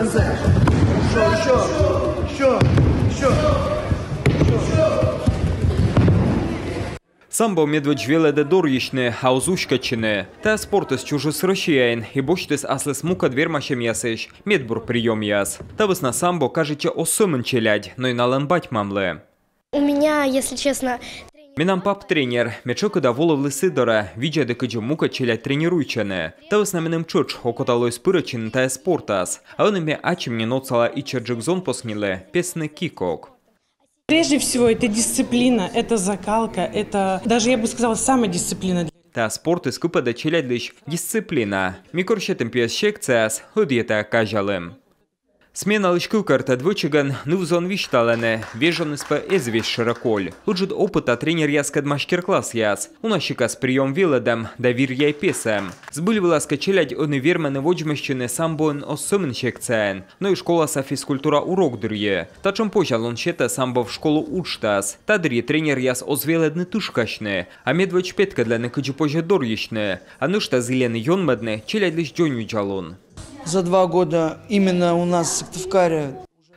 Казе. Що, що? Що? Що? Самбо Медведжвіле де Дорїчне, Аузушкачине, те спортис чужис росіян, і бочтис аслес мука двірмашем ясиш, медбур прийом яс. Та весна самбо, кажучи, осумен челядь, но на наламбать мамле. У меня, если честно, Менам пап тренер, мячок и доволовли Сидора, видя дека джемука челять тренируйчаны. Та в основном чуч, окоталось пырочен та спортас. А он ими ачим не ноцала и черджикзон поснили, песны кикок. Прежде всего, это дисциплина, это закалка, это даже, я бы сказала, самодисциплина. Та спорт из купа дочелять лишь дисциплина. Микорщетым пьес щек цес, худьета кажалым. Смена Личкилкарта двичиган ну Нивзон Вишталене, вежаныспе Эзвиш Широколь. Лучит опыта тренер яскад мастер-класс яс. У нас нащикас прием веледам, давир яй песем. Сбыль была челядь он и вермены воджмещены он осымын цен. Но ну и школа са физкультура урок дырье. Тачем почал он щета самбо в школу учтас. Тадри тренер яс озвеледны тушкашны. А медвеч петка для ныкачи позже дорьешны. А ну нушта зеленый йонмадны челядь лишь джоню джалон за два года именно у нас в Сыктывкаре.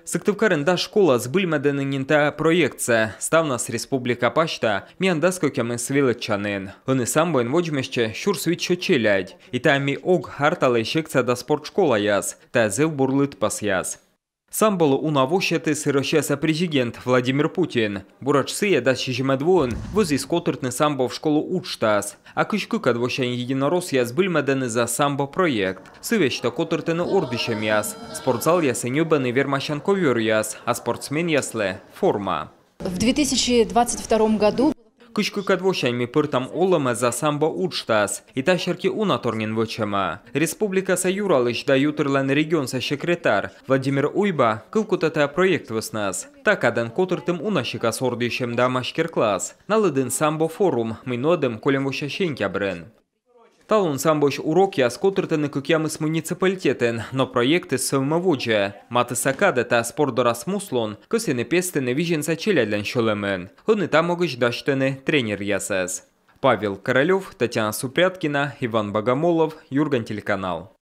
Сыктывкарында школа сбыл мәдәнеңінті проекция. Ставнас республика пашта мияндаскө кәмі свилычанын. Оны сам бойын воджмешче шур свит шөчеләд. Итәми ог харталы шекцияда спорт школа яз. Тәзіл бурлыт пас яз. Сам был унавощати сирочеса президент Владимир Путин. Бурачсия да шижиме двоен, вози скотертны самбо в школу учтас. А кышкы кадвощан единороссия сбылмедены за самбо проект. Сывечта котертыны ордышем яс. Спортзал ясенюбены вермащан ковер яс, а спортсмен ясле форма. В 2022 году kuch-ko'katvoshangmi pirtam olami za sambo ucztas i tashirki una tornin vochima. Республика Саюралыш да Ютерлен регион со секретар Владимир Уйба кылкутата проект веснас. Такадан котыртым унашика сордышем да машкер класс. Налыдын самбо форум мы нодым колем вошашенька брен. Талон сам бош уроки аскотыртыны күкямыс муниципалитетен, но проекты сывмыводжы. Маты сакады та спордорас муслон, көсені пестіні виженса челядлян шылымын. там тамогыш даштыны тренер ясыз. Павел Королев, Татьяна Супряткина, Иван Богомолов, Юрган Телеканал.